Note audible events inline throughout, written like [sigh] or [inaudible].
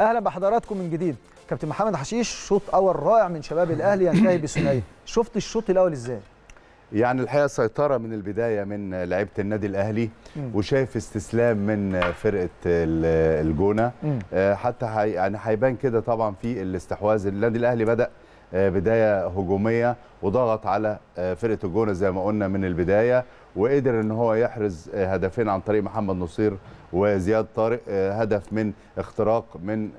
اهلا بحضراتكم من جديد كابتن محمد حشيش شوط اول رائع من شباب الاهلي ينتهي [coughs] بثنائيه شفت الشوط الاول ازاي يعني الحقيقه سيطره من البدايه من لعيبه النادي الاهلي وشايف استسلام من فرقه الجونه آه، حتى يعني هيبان كده طبعا في الاستحواذ النادي الاهلي بدا آه، بدايه هجوميه وضغط على آه، فرقه الجونه زي ما قلنا من البدايه وقدر ان هو يحرز آه، هدفين عن طريق محمد نصير وزياد طارق هدف من اختراق من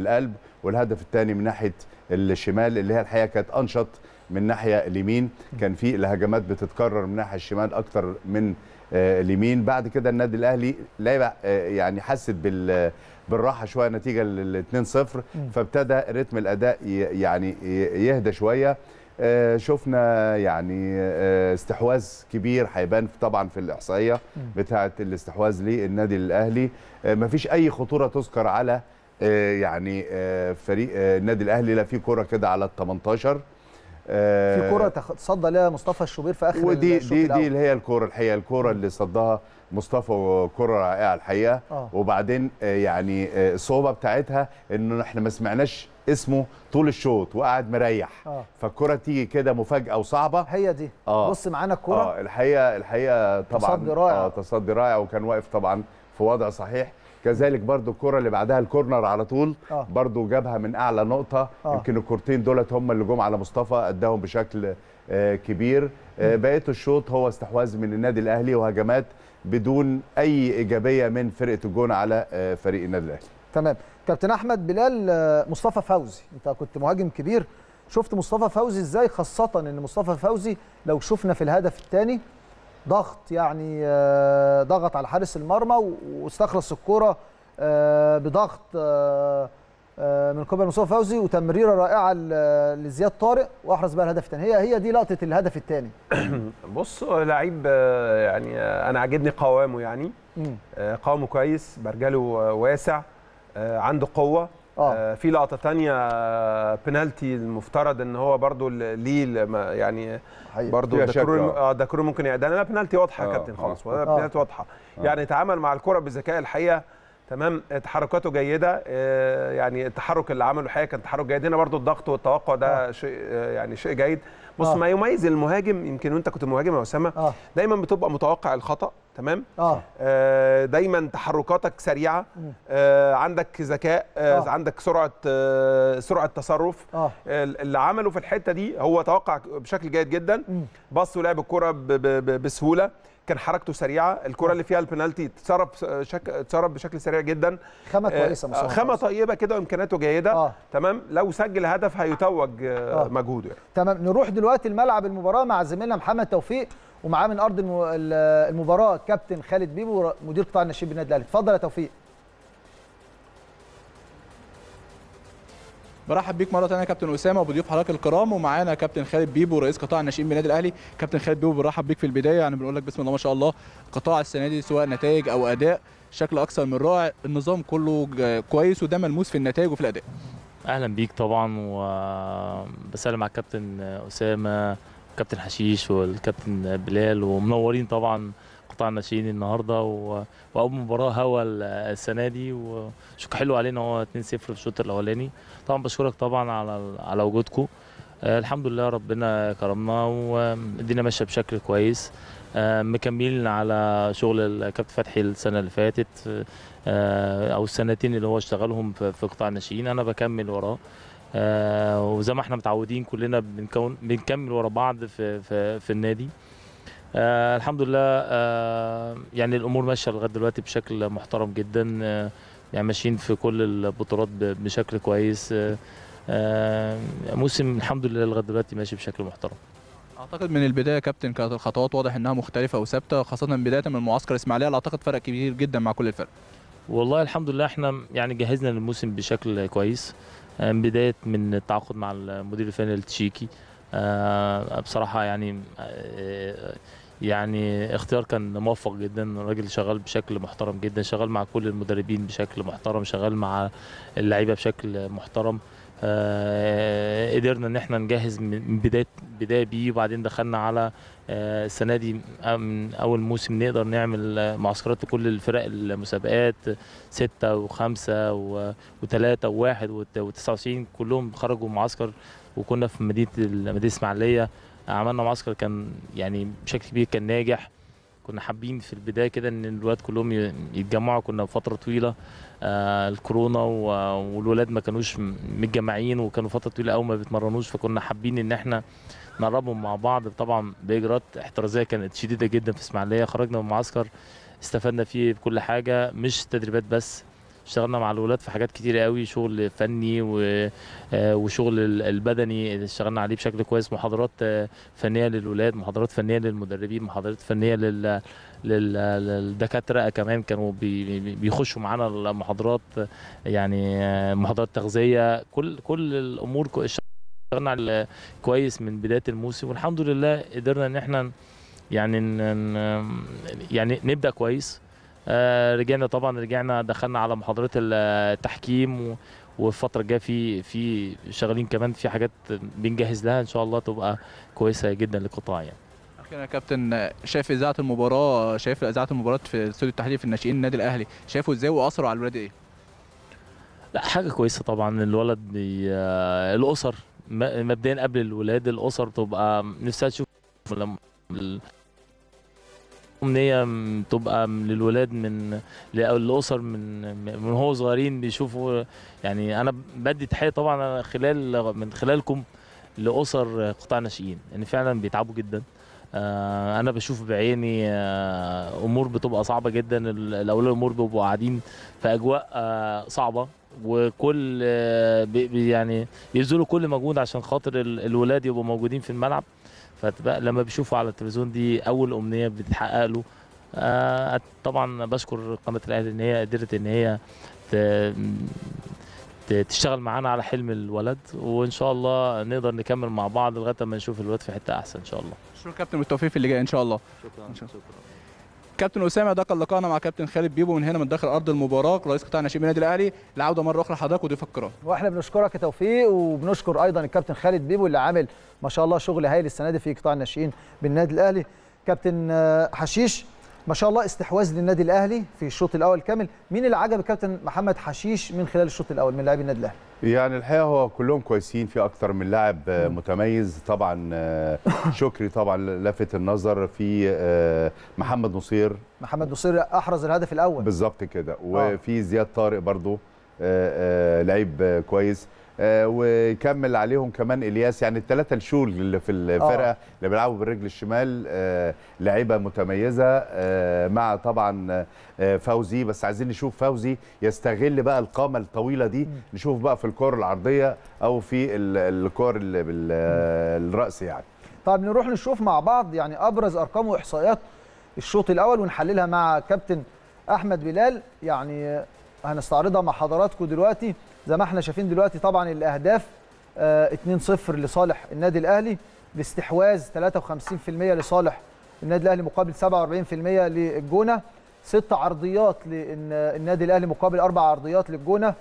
القلب والهدف الثاني من ناحيه الشمال اللي هي الحقيقه كانت انشط من ناحيه اليمين كان في الهجمات بتتكرر من ناحيه الشمال اكتر من اليمين بعد كده النادي الاهلي لا يعني حست بال بالراحه شويه نتيجه لل 2-0 فابتدى رتم الاداء يعني يهدى شويه آه، شفنا يعني آه، استحواذ كبير هيبان طبعا في الاحصائيه بتاعه الاستحواذ للنادي الاهلي آه، مفيش اي خطوره تذكر على يعني فريق النادي الاهلي لا في كره كده على ال 18 في كره تصدى لها مصطفى الشوبير في اخر ودي دي دي اللي هي الكره الحقيقه الكره اللي صدها مصطفى كره رائعه الحقيقه أوه. وبعدين آه، يعني آه، الصعوبه بتاعتها انه احنا ما سمعناش اسمه طول الشوط وقعد مريح آه. فالكره تيجي كده مفاجاه وصعبه هي دي أوه. بص معانا الكره اه الحقيقه الحقيقه طبعا تصدي رائع اه تصدي رائع وكان واقف طبعا في وضع صحيح كذلك برضو الكره اللي بعدها الكورنر على طول أوه. برضو جابها من اعلى نقطه أوه. يمكن الكورتين دولت هم اللي جم على مصطفى اداهم بشكل آه، كبير آه بقيه الشوط هو استحواذ من النادي الاهلي وهجمات بدون اي ايجابيه من فرقه الجونه على آه، فريق النادي الاهلي تمام كابتن احمد بلال آه، مصطفى فوزي انت كنت مهاجم كبير شفت مصطفى فوزي ازاي خاصه ان مصطفى فوزي لو شفنا في الهدف الثاني ضغط يعني آه، ضغط على حارس المرمى واستخلص الكره بضغط آه، من قبل مصطفى فوزي وتمريره رائعه لزياد طارق واحرز بقى الهدف الثاني هي هي دي لقطه الهدف الثاني [clears throat] بص لعيب آه، يعني آه، انا عاجبني قوامه يعني قوامه كويس برجله واسع عنده قوه آه. في لقطه ثانيه بنالتي المفترض ان هو برضو ليه يعني برضو ده دكرور ممكن يعدل لا بنالتي واضحه يا كابتن خلاص بنالتي واضحه يعني تعامل مع الكره بذكاء الحقيقه تمام تحركاته جيده آه، يعني التحرك اللي عمله الحقيقه كان تحرك جيد هنا برضو الضغط والتوقع ده آه. شيء آه، يعني شيء جيد بص آه. ما يميز المهاجم يمكن وانت كنت مهاجم يا اسامه آه. دايما بتبقى متوقع الخطا تمام آه. آه دايما تحركاتك سريعه آه عندك ذكاء آه آه. عندك سرعه آه سرعه تصرف آه. اللي عمله في الحته دي هو توقع بشكل جيد جدا بص ولعب الكره بسهوله كان حركته سريعه الكره اللي فيها البنالتي اتصرف آه، شك... اتصرف بشكل سريع جدا خامه آه، كويسه مصطفى آه، خامه طيبه كده وامكانياته جيده آه. تمام لو سجل هدف هيتوج آه. مجهوده يعني. تمام نروح دلوقتي لملعب المباراه مع زميلنا محمد توفيق ومعاه من ارض المباراه كابتن خالد بيبو مدير قطاع الناشئين بالنادي الاهلي اتفضل يا توفيق برحب بيك مره ثانيه كابتن اسامه وبضيوف حضرتك الكرام ومعانا كابتن خالد بيبو رئيس قطاع الناشئين بالنادي الاهلي كابتن خالد بيبو برحب بيك في البدايه يعني بنقول لك بسم الله ما شاء الله قطاع السنه دي سواء نتائج او اداء شكل اكثر من رائع النظام كله كويس وده ملموس في النتائج وفي الاداء اهلا بيك طبعا وبسلم على الكابتن اسامه كابتن حشيش والكابتن بلال ومنورين طبعا قطاع الناشئين النهارده واول مباراه هوا السنه دي وشكر حلو علينا هو 2-0 في الشوط الاولاني طبعا بشكرك طبعا على على وجودكم آه، الحمد لله ربنا كرمنا والدنيا ماشيه بشكل كويس آه، مكملين على شغل الكابتن فتحي السنه اللي فاتت آه، او السنتين اللي هو اشتغلهم في قطاع الناشئين انا بكمل وراه وزي ما احنا متعودين كلنا بنكون بنكمل ورا بعض في في, في النادي آه الحمد لله آه يعني الامور ماشيه لغايه دلوقتي بشكل محترم جدا آه يعني ماشيين في كل البطولات بشكل كويس آه،, آه موسم الحمد لله لغايه دلوقتي ماشي بشكل محترم اعتقد من البدايه يا كابتن كانت الخطوات واضح انها مختلفه وثابته خاصه بدايه من معسكر اسماعيليه اللي اعتقد فرق كبير جدا مع كل الفرق والله الحمد لله احنا يعني جهزنا للموسم بشكل كويس آه، بدايه من التعاقد مع المدير الفني التشيكي آه، بصراحه يعني يعني اختيار كان موفق جدا راجل شغال بشكل محترم جدا شغال مع كل المدربين بشكل محترم شغال مع اللعيبه بشكل محترم آه قدرنا ان احنا نجهز من بدايه بدايه بيه وبعدين دخلنا على آه السنه دي آه، من اول موسم نقدر نعمل معسكرات لكل الفرق المسابقات سته وخمسه وثلاثه وواحد و99 كلهم خرجوا معسكر وكنا في مدينه مدينه الاسماعيليه عملنا معسكر كان يعني بشكل كبير كان ناجح كنا حابين في البدايه كده ان الولاد كلهم يتجمعوا كنا فتره طويله آه، الكورونا والولاد ما كانوش متجمعين وكانوا فتره طويله قوي ما بيتمرنوش فكنا حابين ان احنا نقربهم مع بعض طبعا باجراءات احترازيه كانت شديده جدا في اسماعيليه خرجنا من المعسكر استفدنا فيه بكل حاجه مش تدريبات بس اشتغلنا مع الولاد في حاجات كتير قوي شغل فني آه، وشغل البدني اشتغلنا عليه بشكل كويس محاضرات آه، فنيه للولاد محاضرات فنيه للمدربين محاضرات فنيه لل للدكاتره كمان كانوا بيخشوا معانا المحاضرات يعني آه، محاضرات تغذيه كل كل الامور اشتغلنا كويس من بدايه الموسم والحمد لله قدرنا ان احنا يعني يعني نبدا كويس آه، رجعنا طبعا رجعنا دخلنا على محاضره التحكيم والفتره الجايه في في شغالين كمان في حاجات بنجهز لها ان شاء الله تبقى كويسه جدا للقطاع يعني اخيرا يا كابتن شايف اذاعه المباراه شايف اذاعه المباراه في استوديو التحليل في الناشئين النادي الاهلي شايفه ازاي واثروا على الولاد ايه؟ لا حاجه كويسه طبعا الولد آه، الاسر مبدئيا قبل الولاد الاسر تبقى نفسها تشوف لما امنيه تبقى للولاد من للاسر من من هو صغيرين بيشوفوا يعني انا بدي تحيه طبعا خلال من خلالكم لاسر قطاع ناشئين ان يعني فعلا بيتعبوا جدا آه، انا بشوف بعيني آه، امور بتبقى صعبه جدا الاولاد الامور بيبقوا قاعدين في اجواء آه، صعبه وكل يعني بيبذلوا كل مجهود عشان خاطر الولاد يبقوا موجودين في الملعب لما بيشوفه على التلفزيون دي اول امنيه بتتحقق له آه طبعا بشكر قناه الاهلي ان هي قدرت ان هي تشتغل معانا على حلم الولد وان شاء الله نقدر نكمل مع بعض لغايه ما نشوف الولد في حته احسن ان شاء الله شكرا كابتن بالتوفيق في اللي جاي ان شاء الله شكرا, شكرا. شكرا. كابتن اسامه ده كان لقائنا مع كابتن خالد بيبو من هنا من داخل ارض المباراه رئيس قطاع ناشئين النادي الاهلي العوده مره اخرى لحضرتك ودي الكرام واحنا بنشكرك يا توفيق وبنشكر ايضا الكابتن خالد بيبو اللي عامل ما شاء الله شغل هايل السنه دي في قطاع الناشئين بالنادي الاهلي كابتن آه، حشيش ما شاء الله استحواذ للنادي الاهلي في الشوط الاول كامل مين اللي عجب الكابتن محمد حشيش من خلال الشوط الاول من لاعبي النادي الاهلي يعني الحقيقه هو كلهم كويسين في اكتر من لاعب آه، متميز طبعا آه، [laughs] شكري طبعا لفت النظر في آه، محمد نصير محمد نصير احرز الهدف الاول بالظبط كده وفي زياد طارق برضو لعيب كويس آه، ويكمل عليهم كمان الياس يعني الثلاثه الشول اللي في الفرقه آه. اللي بيلعبوا بالرجل الشمال آه، لعيبه متميزه آه، مع طبعا فوزي بس عايزين نشوف فوزي يستغل بقى القامه الطويله دي نشوف بقى في الكور العرضيه او في الكور بالراس يعني طب نروح نشوف مع بعض يعني ابرز ارقام واحصائيات الشوط الاول ونحللها مع كابتن احمد بلال يعني هنستعرضها مع حضراتكم دلوقتي زي ما احنا شايفين دلوقتي طبعا الاهداف 2-0 آه، لصالح النادي الاهلي الاستحواذ 53% لصالح النادي الاهلي مقابل 47% للجونه ست عرضيات للنادي الاهلي مقابل اربع عرضيات للجونه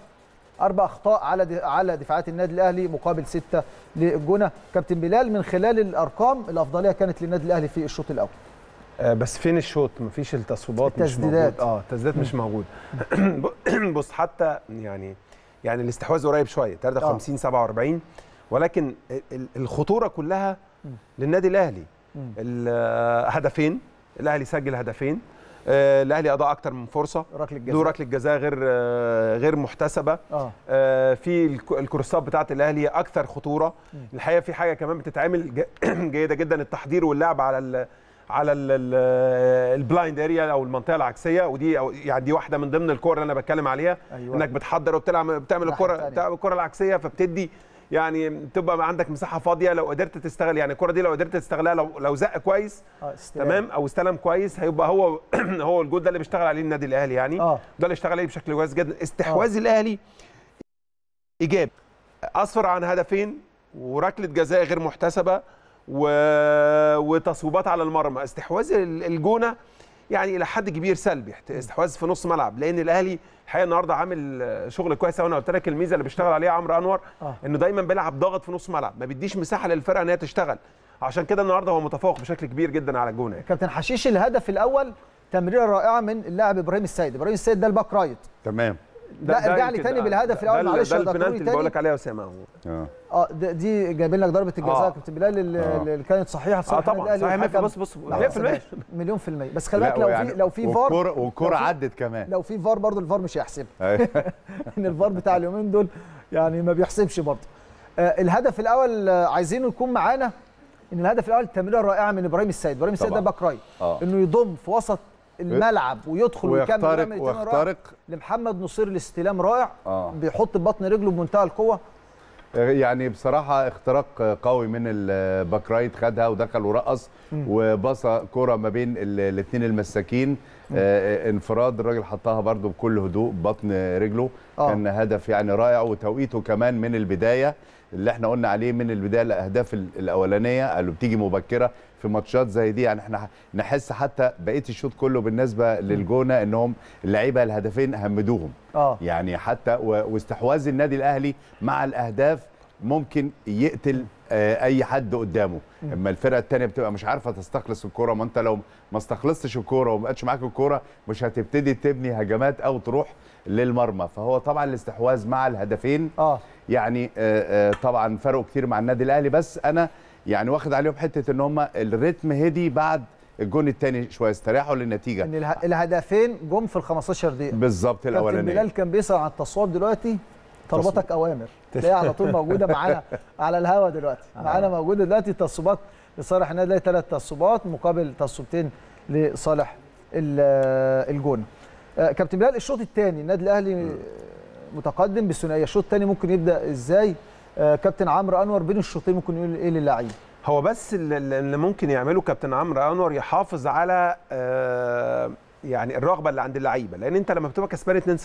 اربع اخطاء على على دفاعات النادي الاهلي مقابل سته للجونه كابتن بلال من خلال الارقام الافضليه كانت للنادي الاهلي في الشوط الاول آه، بس فين الشوط مفيش التصويبات مش موجود اه التسديدات مش موجوده [clears throat] بص حتى يعني يعني الاستحواذ قريب شويه 53 47 آه. ولكن الخطوره كلها للنادي الاهلي هدفين الاهلي سجل هدفين آه، الاهلي اضاع اكتر من فرصه ركله جزاء ركله جزاء غير آه، غير محتسبه آه. في الكورسات بتاعه الاهلي اكثر خطوره الحقيقه في حاجه كمان بتتعمل [clears throat] جيده جدا التحضير واللعب على على البلايند اريا او المنطقه العكسيه ودي يعني دي واحده من ضمن الكور اللي انا بتكلم عليها أيوة. انك بتحضر وبتلعب بتعمل الكره الكره العكسيه فبتدي يعني تبقى عندك مساحه فاضيه لو قدرت تستغل يعني الكره دي لو قدرت تستغلها لو لو زق كويس آه تمام او استلم كويس هيبقى هو [clears throat] هو الجول ده اللي بيشتغل عليه النادي الاهلي يعني آه. ده اللي اشتغل عليه بشكل كويس جدا استحواذ آه. الاهلي ايجابي اصفر عن هدفين وركله جزاء غير محتسبه و... وتصويبات على المرمى استحواذ الجونه يعني الى حد كبير سلبي استحواذ في نص ملعب لان الاهلي الحقيقه النهارده عامل شغل كويس وانا قلت لك الميزه اللي بيشتغل عليها عمرو انور آه. انه دايما بيلعب ضاغط في نص ملعب ما بيديش مساحه للفرقه ان هي تشتغل عشان كده النهارده هو متفوق بشكل كبير جدا على الجونه كابتن حشيش الهدف الاول تمريره رائعه من اللاعب ابراهيم السيد ابراهيم السيد ده الباك رايت تمام لا ارجع لي تاني آه، بالهدف الاول معلش ده, ده البنالتي اللي بقول لك عليها اسامه آه. اه دي جايبين لك ضربه الجزاء يا اه. كابتن بلال اه. اللي كانت صحيحه اه، يعني، في آه طبعا صحيح بص بص 100% مليون في المية بس خلي بالك لو يعني في لو في فار والكوره عدت كمان لو في فار برضه الفار مش هيحسب [laughs] أيوه. [laughs] ان الفار بتاع اليومين دول يعني ما بيحسبش برضه آه الهدف الاول عايزينه يكون معانا ان الهدف الاول التمريره الرائعه من ابراهيم السيد ابراهيم السيد ده باك رايت آه. انه يضم في وسط الملعب ويدخل ويكمل ويخترق ويخترق لمحمد نصير الاستلام رائع آه. بيحط بطن رجله بمنتهى القوه يعني بصراحه اختراق قوي من الباك رايت خدها ودخل ورقص وبصى كره ما بين الاثنين المساكين آه،, آه انفراد الراجل حطها برده بكل هدوء بطن رجله آه. كان هدف يعني رائع وتوقيته كمان من البدايه اللي احنا قلنا عليه من البدايه الاهداف الاولانيه اللي بتيجي مبكره في ماتشات زي دي يعني احنا نحس حتى بقيه الشوط كله بالنسبه للجونه انهم اللعيبه الهدفين همدوهم آه. يعني حتى واستحواذ النادي الاهلي مع الاهداف ممكن يقتل آه، اي حد قدامه اما الفرقه الثانيه بتبقى مش عارفه تستخلص الكوره ما انت لو ما استخلصتش الكوره وما بقتش معاك الكوره مش هتبتدي تبني هجمات او تروح للمرمى فهو طبعا الاستحواذ مع الهدفين آه. يعني آآ آه، آآ آه، طبعا فرقوا كتير مع النادي الاهلي بس انا يعني واخد عليهم حته ان هم الريتم هدي بعد الجون الثاني شويه استريحوا للنتيجه ان الهدفين جم في ال 15 دقيقه بالظبط الاولانيه بلال كان بيسال عن التصويب دلوقتي طلباتك اوامر تلاقيها على طول موجوده معانا [laughs] على الهوا دلوقتي آه. معانا موجوده دلوقتي تصويبات لصالح النادي الاهلي ثلاث تصويبات مقابل تصويبتين لصالح الجون آه، كابتن بلال الشوط الثاني النادي الاهلي متقدم بالثنائيه الشوط الثاني ممكن يبدا ازاي آه، كابتن عمرو انور بين الشوطين ممكن يقول ايه للاعيب هو بس اللي ممكن يعمله كابتن عمرو انور يحافظ على آه، يعني الرغبه اللي عند اللعيبه لان انت لما بتبقى كسبان 2-0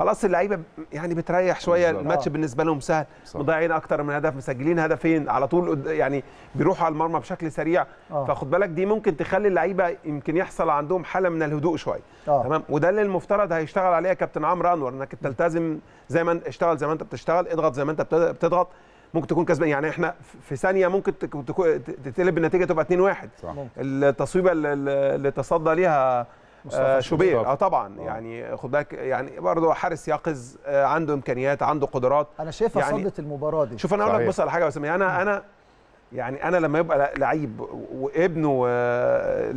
خلاص اللعيبه يعني بتريح شويه الماتش آه. بالنسبه لهم سهل مضيعين اكتر من هدف مسجلين هدفين على طول يعني بيروحوا على المرمى بشكل سريع أوه. فخد بالك دي ممكن تخلي اللعيبه يمكن يحصل عندهم حاله من الهدوء شويه آه. تمام وده اللي المفترض هيشتغل عليه كابتن عمرو انور انك تلتزم زي ما اشتغل زي ما انت بتشتغل اضغط زي ما انت بتضغط ممكن تكون كسبان يعني احنا في ثانيه ممكن تتقلب النتيجه تبقى 2-1 التصويبه اللي تصدى ليها آه، شوبير اه طبعا آه. يعني خد بالك يعني برضه حارس يقظ آه، عنده امكانيات عنده قدرات انا شايفها يعني صدت المباراه دي شوف انا اقول لك بص على حاجه بس يعني انا انا يعني انا لما يبقى لعيب وابنه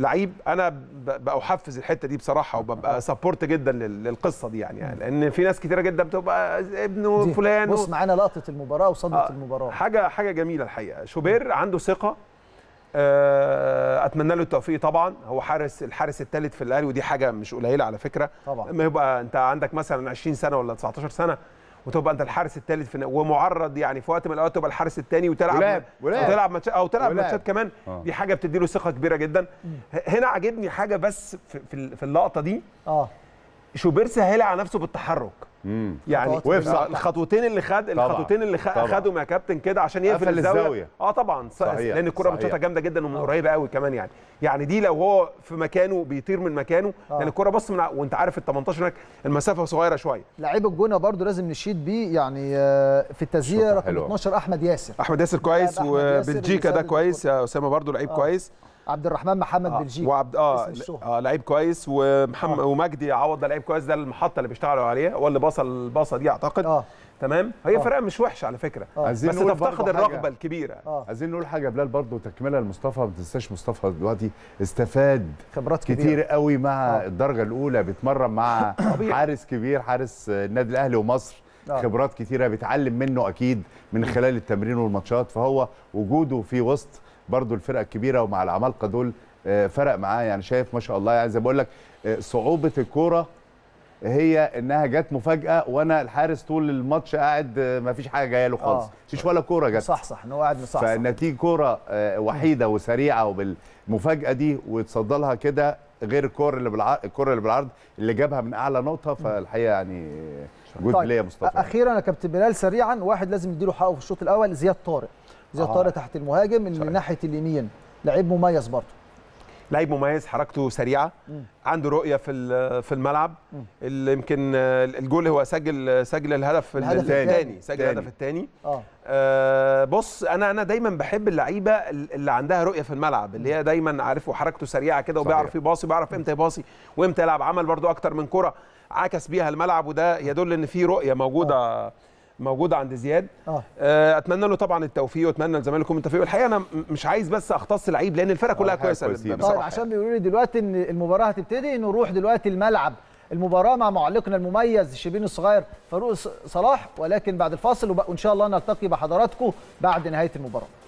لعيب انا بقى احفز الحته دي بصراحه وببقى سبورت جدا للقصه دي يعني, يعني لان في ناس كتيره جدا بتبقى ابنه فلان بص معانا لقطه المباراه وصدمه آه المباراه حاجه حاجه جميله الحقيقه شوبير عنده ثقه آه، اتمنى له التوفيق طبعا هو حارس الحارس الثالث في الاهلي ودي حاجه مش قليله على فكره طبعا لما يبقى انت عندك مثلا 20 سنه ولا 19 سنه وتبقى انت الحارس الثالث في ومعرض يعني في وقت من الاوقات تبقى الحارس الثاني وتلعب ولعب ولعب وتلعب ماتش او تلعب ماتشات كمان آه. دي حاجه بتدي له ثقه كبيره جدا هنا عاجبني حاجه بس في, في اللقطه دي اه شوبير سهل على نفسه بالتحرك مم. يعني وقف الخطوتين اللي خد الخطوتين اللي خدهم يا كابتن كده عشان يقفل الزاويه, الزاوية. اه طبعا صحيح. لان الكره متشاطه جامده جدا آه. ومن قريبه قوي كمان يعني يعني دي لو هو في مكانه بيطير من مكانه آه. لان الكره بص من وانت عارف ال 18 هناك المسافه صغيره شويه لعيب الجونه برضو لازم نشيد بيه يعني آه، في التسجيل رقم 12 احمد ياسر احمد ياسر كويس وبلجيكا ده كويس يا اسامه برضو لعيب آه. كويس عبد الرحمن محمد آه بلجيكي وعبد اه, آه لعيب كويس ومحمد آه. ومجدي عوض ده لعيب كويس ده المحطه اللي بيشتغلوا عليها اللي باصه الباصه دي اعتقد آه. تمام هي آه. فرقه مش وحشه على فكره آه. بس تفتقد الرغبه الكبيره آه. عايزين نقول حاجه بلال برضو تكمله لمصطفى ما تنساش مصطفى دلوقتي استفاد خبرات كتير كبيرة. قوي مع آه. الدرجه الاولى بيتمرن مع حارس كبير حارس النادي الاهلي ومصر آه. خبرات كتيره بيتعلم منه اكيد من خلال التمرين والماتشات فهو وجوده في وسط برضو الفرقه الكبيره ومع العمالقه دول آه، فرق معاه يعني شايف ما شاء الله يعني زي بقول لك آه، صعوبه الكوره هي انها جت مفاجاه وانا الحارس طول الماتش قاعد آه، ما فيش حاجه جايه له خالص مفيش ولا كوره جت صح صح ان هو قاعد مصحصح فالنتيجه كوره وحيده وسريعه وبالمفاجاه دي ويتصدى لها كده غير الكور اللي بالعرض الكوره اللي بالعرض اللي جابها من اعلى نقطه فالحقيقه يعني طيب، جود طيب. ليا مصطفى اخيرا يا كابتن بلال سريعا واحد لازم يديله حقه في الشوط الاول زياد طارق زي الطائره آه. تحت المهاجم اللي ناحيه اليمين لعيب مميز برضه لعيب مميز حركته سريعه م. عنده رؤيه في في الملعب م. اللي يمكن الجول هو سجل سجل الهدف الثاني سجل الهدف الثاني آه. آه بص انا انا دايما بحب اللعيبه اللي عندها رؤيه في الملعب اللي هي دايما عارف وحركته سريعه كده وبيعرف يباصي بيعرف امتى يباصي وامتى يلعب عمل برضو اكتر من كره عكس بيها الملعب وده يدل ان في رؤيه موجوده آه. موجوده عند زياد آه. آه. اتمنى له طبعا التوفيق واتمنى لزمالك يكون التوفيق والحقيقه انا مش عايز بس اختص لعيب لان الفرقه كلها آه، كويسه طيب، بصراحه عشان بيقولوا لي دلوقتي ان المباراه هتبتدي نروح دلوقتي الملعب المباراه مع معلقنا المميز الشبين الصغير فاروق صلاح ولكن بعد الفاصل وان شاء الله نلتقي بحضراتكم بعد نهايه المباراه